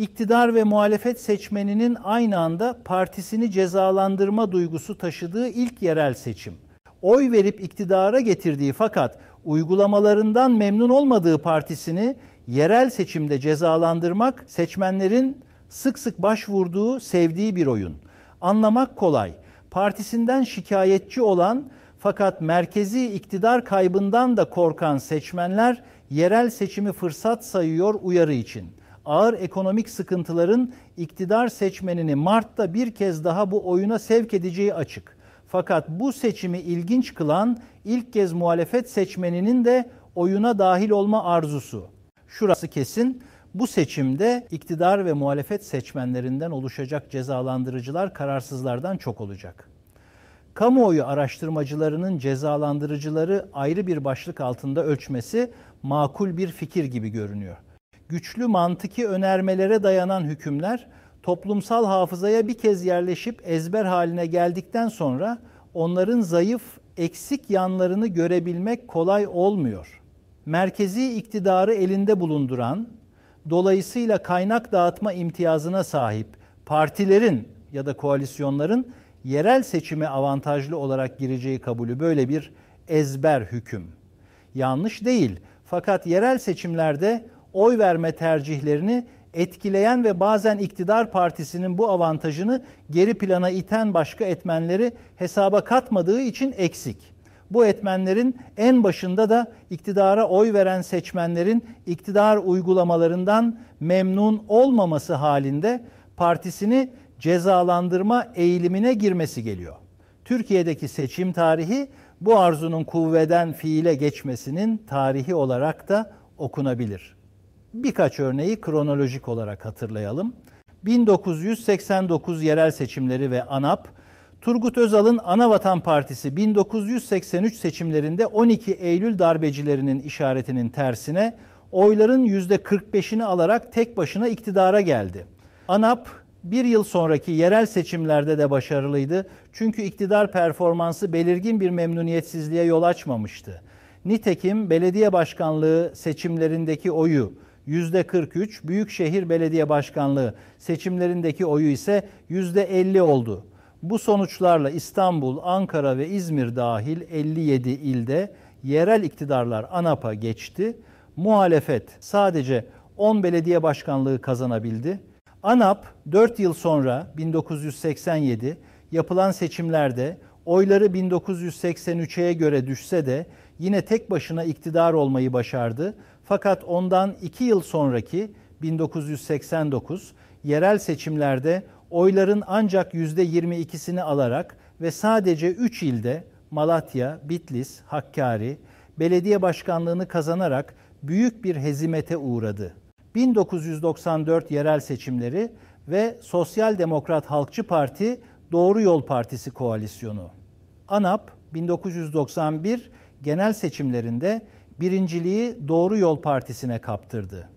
iktidar ve muhalefet seçmeninin aynı anda partisini cezalandırma duygusu taşıdığı ilk yerel seçim. Oy verip iktidara getirdiği fakat uygulamalarından memnun olmadığı partisini yerel seçimde cezalandırmak seçmenlerin sık sık başvurduğu, sevdiği bir oyun. Anlamak kolay. Partisinden şikayetçi olan fakat merkezi iktidar kaybından da korkan seçmenler yerel seçimi fırsat sayıyor uyarı için ağır ekonomik sıkıntıların iktidar seçmenini Mart'ta bir kez daha bu oyuna sevk edeceği açık. Fakat bu seçimi ilginç kılan ilk kez muhalefet seçmeninin de oyuna dahil olma arzusu. Şurası kesin. Bu seçimde iktidar ve muhalefet seçmenlerinden oluşacak cezalandırıcılar kararsızlardan çok olacak. Kamuoyu araştırmacılarının cezalandırıcıları ayrı bir başlık altında ölçmesi makul bir fikir gibi görünüyor güçlü mantıki önermelere dayanan hükümler toplumsal hafızaya bir kez yerleşip ezber haline geldikten sonra onların zayıf, eksik yanlarını görebilmek kolay olmuyor. Merkezi iktidarı elinde bulunduran, dolayısıyla kaynak dağıtma imtiyazına sahip partilerin ya da koalisyonların yerel seçime avantajlı olarak gireceği kabulü böyle bir ezber hüküm. Yanlış değil. Fakat yerel seçimlerde oy verme tercihlerini etkileyen ve bazen iktidar partisinin bu avantajını geri plana iten başka etmenleri hesaba katmadığı için eksik. Bu etmenlerin en başında da iktidara oy veren seçmenlerin iktidar uygulamalarından memnun olmaması halinde partisini cezalandırma eğilimine girmesi geliyor. Türkiye'deki seçim tarihi bu arzunun kuvveden fiile geçmesinin tarihi olarak da okunabilir.'' Birkaç örneği kronolojik olarak hatırlayalım. 1989 yerel seçimleri ve ANAP, Turgut Özal'ın Anavatan Partisi 1983 seçimlerinde 12 Eylül darbecilerinin işaretinin tersine oyların %45'ini alarak tek başına iktidara geldi. ANAP bir yıl sonraki yerel seçimlerde de başarılıydı. Çünkü iktidar performansı belirgin bir memnuniyetsizliğe yol açmamıştı. Nitekim belediye başkanlığı seçimlerindeki oyu %43, Büyükşehir Belediye Başkanlığı seçimlerindeki oyu ise %50 oldu. Bu sonuçlarla İstanbul, Ankara ve İzmir dahil 57 ilde yerel iktidarlar ANAP'a geçti. Muhalefet sadece 10 belediye başkanlığı kazanabildi. ANAP 4 yıl sonra 1987 yapılan seçimlerde oyları 1983'e göre düşse de yine tek başına iktidar olmayı başardı. Fakat ondan iki yıl sonraki 1989 yerel seçimlerde oyların ancak yüzde %22'sini alarak ve sadece 3 ilde Malatya, Bitlis, Hakkari belediye başkanlığını kazanarak büyük bir hezimete uğradı. 1994 yerel seçimleri ve Sosyal Demokrat Halkçı Parti Doğru Yol Partisi koalisyonu. ANAP 1991 genel seçimlerinde birinciliği Doğru Yol Partisi'ne kaptırdı.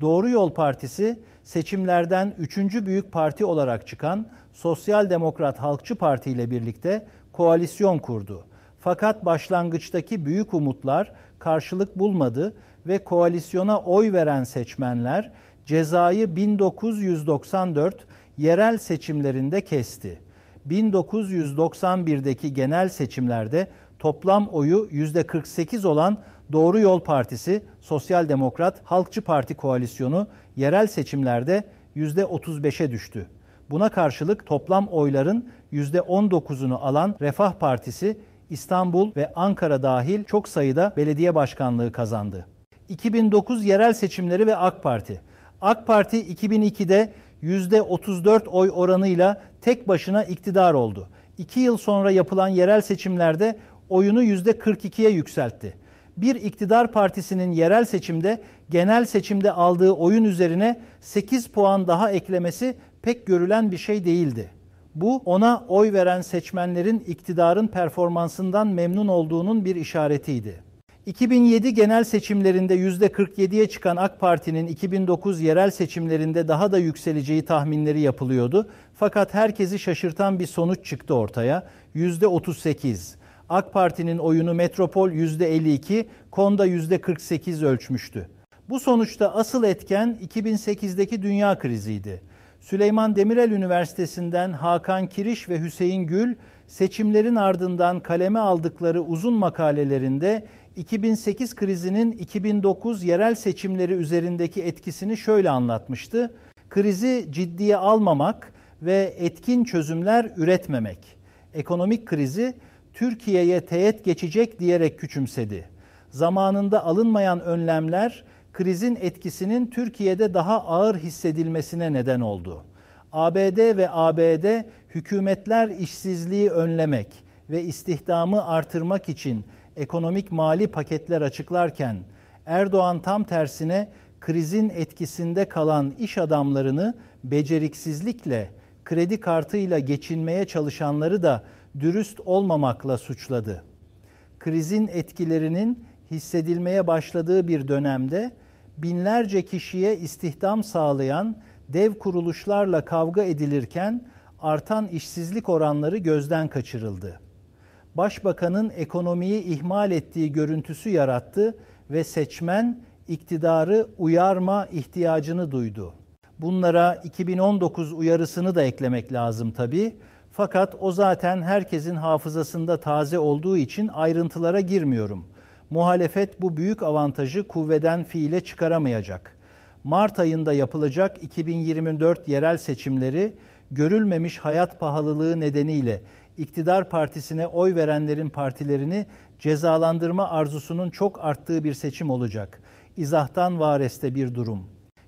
Doğru Yol Partisi seçimlerden üçüncü büyük parti olarak çıkan Sosyal Demokrat Halkçı Parti ile birlikte koalisyon kurdu. Fakat başlangıçtaki büyük umutlar karşılık bulmadı ve koalisyona oy veren seçmenler cezayı 1994 yerel seçimlerinde kesti. 1991'deki genel seçimlerde toplam oyu %48 olan Doğru Yol Partisi, Sosyal Demokrat, Halkçı Parti koalisyonu yerel seçimlerde %35'e düştü. Buna karşılık toplam oyların %19'unu alan Refah Partisi İstanbul ve Ankara dahil çok sayıda belediye başkanlığı kazandı. 2009 yerel seçimleri ve AK Parti. AK Parti 2002'de %34 oy oranıyla tek başına iktidar oldu. 2 yıl sonra yapılan yerel seçimlerde oyunu %42'ye yükseltti bir iktidar partisinin yerel seçimde genel seçimde aldığı oyun üzerine 8 puan daha eklemesi pek görülen bir şey değildi. Bu ona oy veren seçmenlerin iktidarın performansından memnun olduğunun bir işaretiydi. 2007 genel seçimlerinde %47'ye çıkan AK Parti'nin 2009 yerel seçimlerinde daha da yükseleceği tahminleri yapılıyordu. Fakat herkesi şaşırtan bir sonuç çıktı ortaya. %38. AK Parti'nin oyunu Metropol %52, Konda %48 ölçmüştü. Bu sonuçta asıl etken 2008'deki dünya kriziydi. Süleyman Demirel Üniversitesi'nden Hakan Kiriş ve Hüseyin Gül seçimlerin ardından kaleme aldıkları uzun makalelerinde 2008 krizinin 2009 yerel seçimleri üzerindeki etkisini şöyle anlatmıştı. Krizi ciddiye almamak ve etkin çözümler üretmemek. Ekonomik krizi Türkiye'ye teğet geçecek diyerek küçümsedi. Zamanında alınmayan önlemler krizin etkisinin Türkiye'de daha ağır hissedilmesine neden oldu. ABD ve ABD hükümetler işsizliği önlemek ve istihdamı artırmak için ekonomik mali paketler açıklarken Erdoğan tam tersine krizin etkisinde kalan iş adamlarını beceriksizlikle, kredi kartıyla geçinmeye çalışanları da dürüst olmamakla suçladı. Krizin etkilerinin hissedilmeye başladığı bir dönemde binlerce kişiye istihdam sağlayan dev kuruluşlarla kavga edilirken artan işsizlik oranları gözden kaçırıldı. Başbakanın ekonomiyi ihmal ettiği görüntüsü yarattı ve seçmen iktidarı uyarma ihtiyacını duydu. Bunlara 2019 uyarısını da eklemek lazım tabii. Fakat o zaten herkesin hafızasında taze olduğu için ayrıntılara girmiyorum. Muhalefet bu büyük avantajı kuvveden fiile çıkaramayacak. Mart ayında yapılacak 2024 yerel seçimleri görülmemiş hayat pahalılığı nedeniyle iktidar partisine oy verenlerin partilerini cezalandırma arzusunun çok arttığı bir seçim olacak. İzahtan vareste bir durum.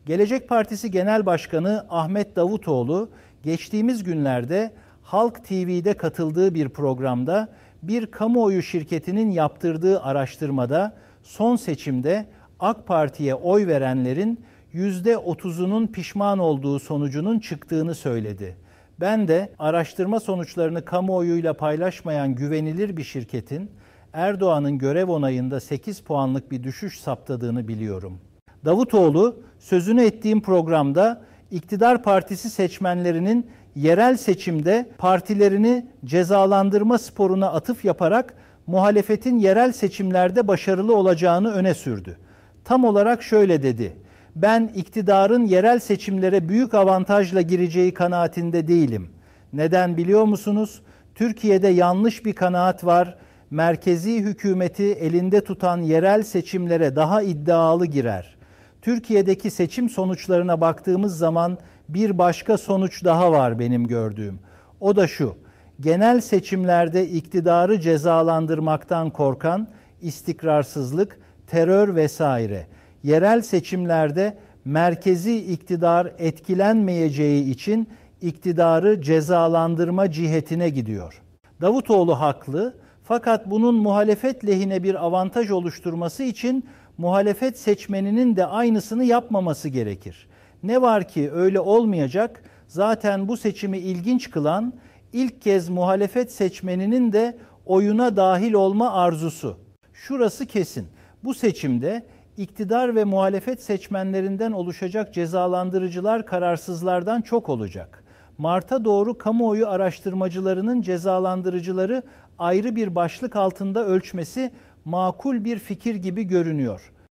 Gelecek Partisi Genel Başkanı Ahmet Davutoğlu geçtiğimiz günlerde Halk TV'de katıldığı bir programda bir kamuoyu şirketinin yaptırdığı araştırmada son seçimde AK Parti'ye oy verenlerin %30'unun pişman olduğu sonucunun çıktığını söyledi. Ben de araştırma sonuçlarını kamuoyuyla paylaşmayan güvenilir bir şirketin Erdoğan'ın görev onayında 8 puanlık bir düşüş saptadığını biliyorum. Davutoğlu sözünü ettiğim programda iktidar partisi seçmenlerinin yerel seçimde partilerini cezalandırma sporuna atıf yaparak muhalefetin yerel seçimlerde başarılı olacağını öne sürdü. Tam olarak şöyle dedi: "Ben iktidarın yerel seçimlere büyük avantajla gireceği kanaatinde değilim. Neden biliyor musunuz? Türkiye'de yanlış bir kanaat var. Merkezi hükümeti elinde tutan yerel seçimlere daha iddialı girer. Türkiye'deki seçim sonuçlarına baktığımız zaman bir başka sonuç daha var benim gördüğüm. O da şu. Genel seçimlerde iktidarı cezalandırmaktan korkan istikrarsızlık, terör vesaire. Yerel seçimlerde merkezi iktidar etkilenmeyeceği için iktidarı cezalandırma cihetine gidiyor. Davutoğlu haklı fakat bunun muhalefet lehine bir avantaj oluşturması için muhalefet seçmeninin de aynısını yapmaması gerekir. Ne var ki öyle olmayacak. Zaten bu seçimi ilginç kılan ilk kez muhalefet seçmeninin de oyuna dahil olma arzusu. Şurası kesin. Bu seçimde iktidar ve muhalefet seçmenlerinden oluşacak cezalandırıcılar kararsızlardan çok olacak. Mart'a doğru kamuoyu araştırmacılarının cezalandırıcıları ayrı bir başlık altında ölçmesi makul bir fikir gibi görünüyor.